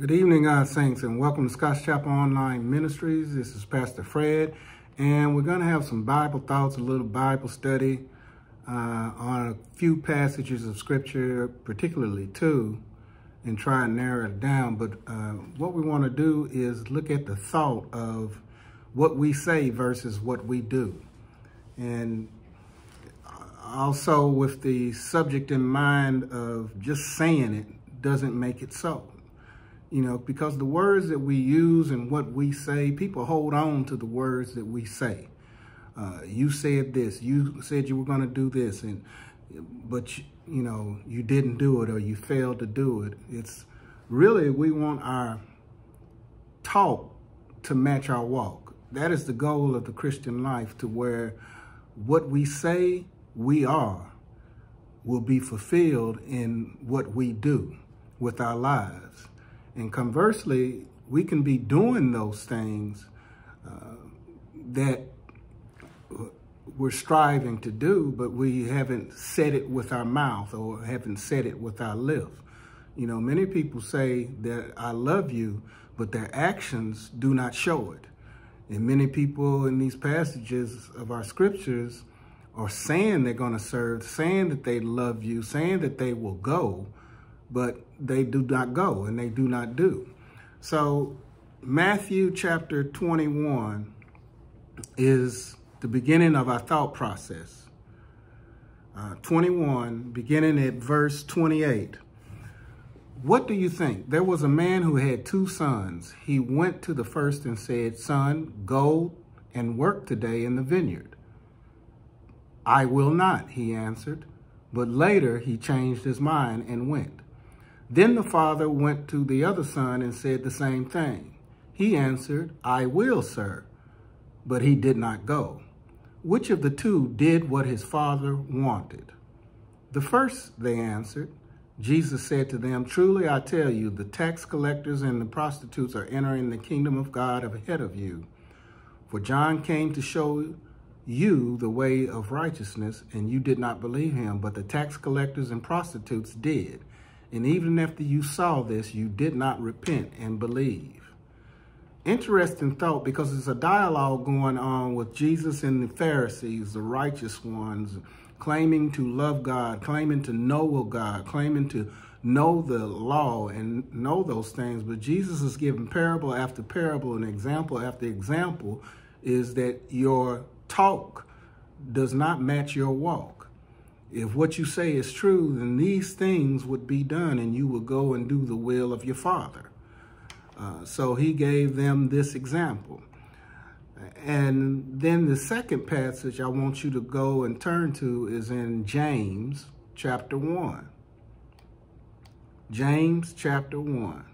Good evening, God Saints, and welcome to Scotch Chapel Online Ministries. This is Pastor Fred, and we're going to have some Bible thoughts, a little Bible study uh, on a few passages of Scripture, particularly two, and try and narrow it down. But uh, what we want to do is look at the thought of what we say versus what we do. And also with the subject in mind of just saying it doesn't make it so you know, because the words that we use and what we say, people hold on to the words that we say. Uh, you said this, you said you were going to do this, and but you know you didn't do it or you failed to do it. It's really we want our talk to match our walk. That is the goal of the Christian life, to where what we say we are will be fulfilled in what we do with our lives. And conversely, we can be doing those things uh, that we're striving to do, but we haven't said it with our mouth or haven't said it with our lips. You know, many people say that I love you, but their actions do not show it. And many people in these passages of our scriptures are saying they're going to serve, saying that they love you, saying that they will go, but they do not go and they do not do. So Matthew chapter 21 is the beginning of our thought process. Uh, 21, beginning at verse 28. What do you think? There was a man who had two sons. He went to the first and said, Son, go and work today in the vineyard. I will not, he answered. But later he changed his mind and went. Then the father went to the other son and said the same thing. He answered, I will, sir. But he did not go. Which of the two did what his father wanted? The first, they answered. Jesus said to them, Truly I tell you, the tax collectors and the prostitutes are entering the kingdom of God ahead of you. For John came to show you the way of righteousness, and you did not believe him, but the tax collectors and prostitutes did. And even after you saw this, you did not repent and believe. Interesting thought because it's a dialogue going on with Jesus and the Pharisees, the righteous ones, claiming to love God, claiming to know God, claiming to know the law and know those things. But Jesus is giving parable after parable and example after example is that your talk does not match your walk. If what you say is true, then these things would be done and you would go and do the will of your father. Uh, so he gave them this example. And then the second passage I want you to go and turn to is in James chapter 1. James chapter 1.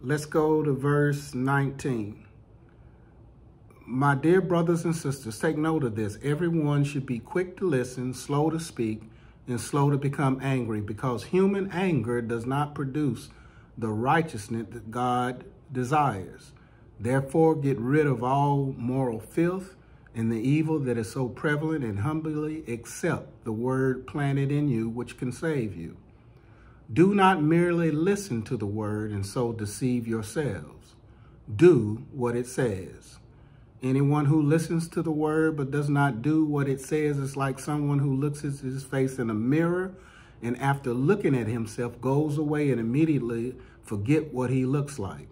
Let's go to verse 19. My dear brothers and sisters, take note of this. Everyone should be quick to listen, slow to speak, and slow to become angry because human anger does not produce the righteousness that God desires. Therefore, get rid of all moral filth and the evil that is so prevalent and humbly accept the word planted in you, which can save you. Do not merely listen to the word and so deceive yourselves. Do what it says. Anyone who listens to the word but does not do what it says is like someone who looks at his face in a mirror and after looking at himself goes away and immediately forget what he looks like.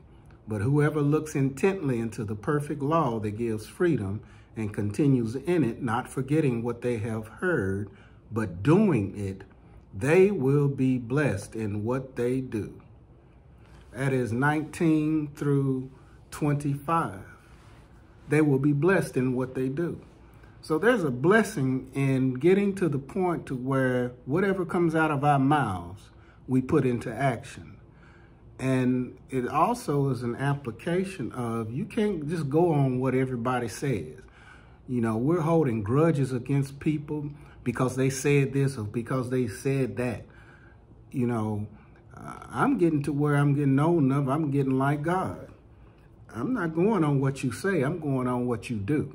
But whoever looks intently into the perfect law that gives freedom and continues in it, not forgetting what they have heard, but doing it, they will be blessed in what they do. That is 19 through 25 they will be blessed in what they do. So there's a blessing in getting to the point to where whatever comes out of our mouths, we put into action. And it also is an application of you can't just go on what everybody says. You know, we're holding grudges against people because they said this or because they said that. You know, uh, I'm getting to where I'm getting old enough. I'm getting like God. I'm not going on what you say. I'm going on what you do,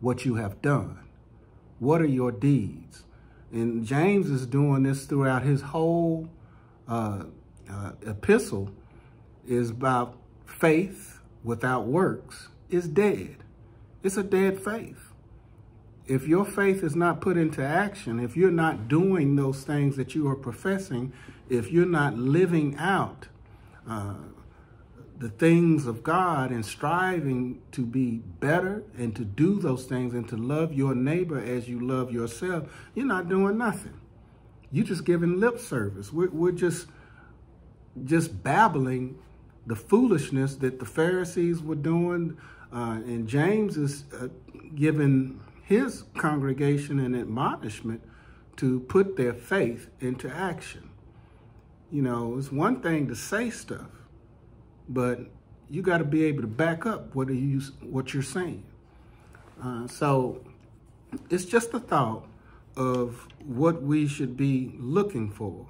what you have done. What are your deeds? And James is doing this throughout his whole uh, uh, epistle is about faith without works is dead. It's a dead faith. If your faith is not put into action, if you're not doing those things that you are professing, if you're not living out uh, the things of God and striving to be better and to do those things and to love your neighbor as you love yourself, you're not doing nothing. You're just giving lip service. We're, we're just just babbling the foolishness that the Pharisees were doing. Uh, and James is uh, giving his congregation an admonishment to put their faith into action. You know, it's one thing to say stuff, but you got to be able to back up what you what you're saying. Uh, so it's just the thought of what we should be looking for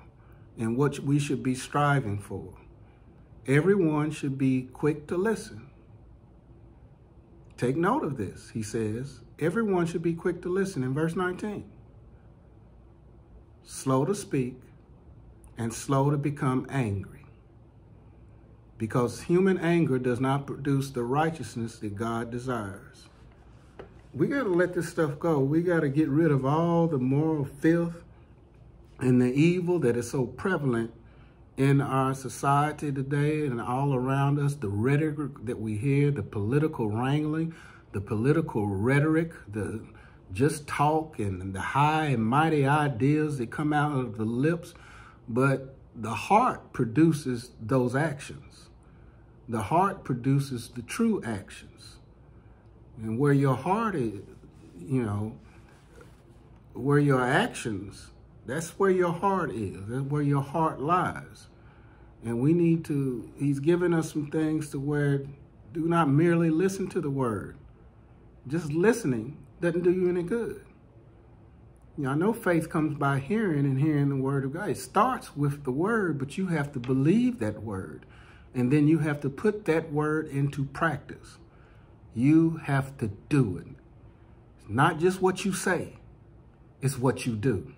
and what we should be striving for. Everyone should be quick to listen. Take note of this, he says. Everyone should be quick to listen in verse 19. Slow to speak and slow to become angry because human anger does not produce the righteousness that God desires. We got to let this stuff go. We got to get rid of all the moral filth and the evil that is so prevalent in our society today and all around us, the rhetoric that we hear, the political wrangling, the political rhetoric, the just talk and the high and mighty ideas that come out of the lips, but the heart produces those actions. The heart produces the true actions. And where your heart is, you know, where your actions, that's where your heart is. That's where your heart lies. And we need to, he's given us some things to where do not merely listen to the word. Just listening doesn't do you any good. You know, I know faith comes by hearing and hearing the word of God. It starts with the word, but you have to believe that word. And then you have to put that word into practice. You have to do it. It's not just what you say, it's what you do.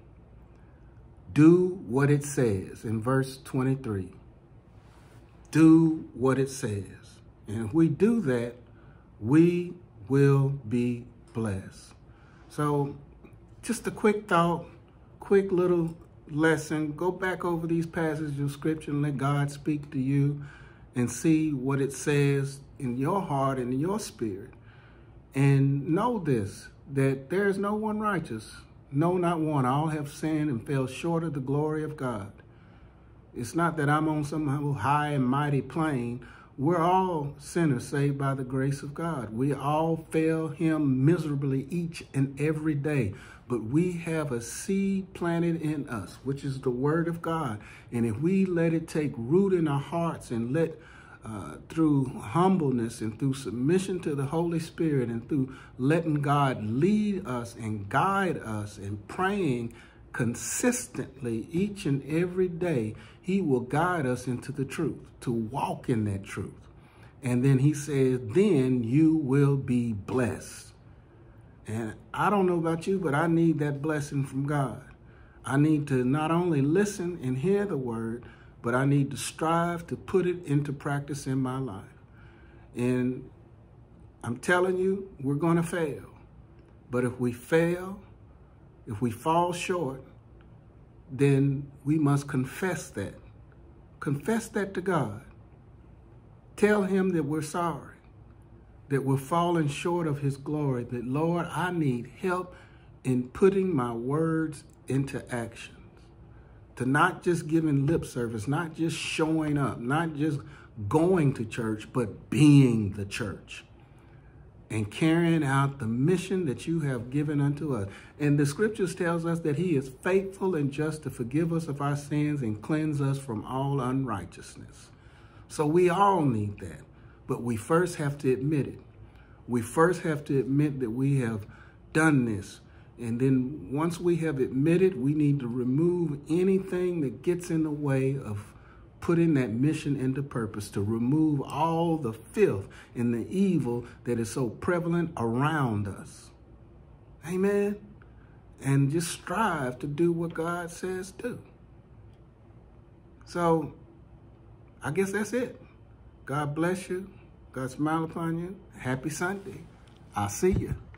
Do what it says in verse 23. Do what it says. And if we do that, we will be blessed. So just a quick thought, quick little lesson, go back over these passages of scripture and let God speak to you and see what it says in your heart and in your spirit. And know this, that there is no one righteous, no, not one. All have sinned and fell short of the glory of God. It's not that I'm on some high and mighty plane. We're all sinners saved by the grace of God. We all fail him miserably each and every day but we have a seed planted in us, which is the word of God. And if we let it take root in our hearts and let uh, through humbleness and through submission to the Holy Spirit and through letting God lead us and guide us and praying consistently each and every day, he will guide us into the truth, to walk in that truth. And then he says, then you will be blessed. And I don't know about you, but I need that blessing from God. I need to not only listen and hear the word, but I need to strive to put it into practice in my life. And I'm telling you, we're going to fail. But if we fail, if we fall short, then we must confess that. Confess that to God. Tell him that we're sorry that we're falling short of his glory, that Lord, I need help in putting my words into actions. To not just giving lip service, not just showing up, not just going to church, but being the church and carrying out the mission that you have given unto us. And the scriptures tells us that he is faithful and just to forgive us of our sins and cleanse us from all unrighteousness. So we all need that. But we first have to admit it. We first have to admit that we have done this. And then once we have admitted, we need to remove anything that gets in the way of putting that mission into purpose, to remove all the filth and the evil that is so prevalent around us. Amen? And just strive to do what God says do. So I guess that's it. God bless you. God smile upon you. Happy Sunday. I'll see you.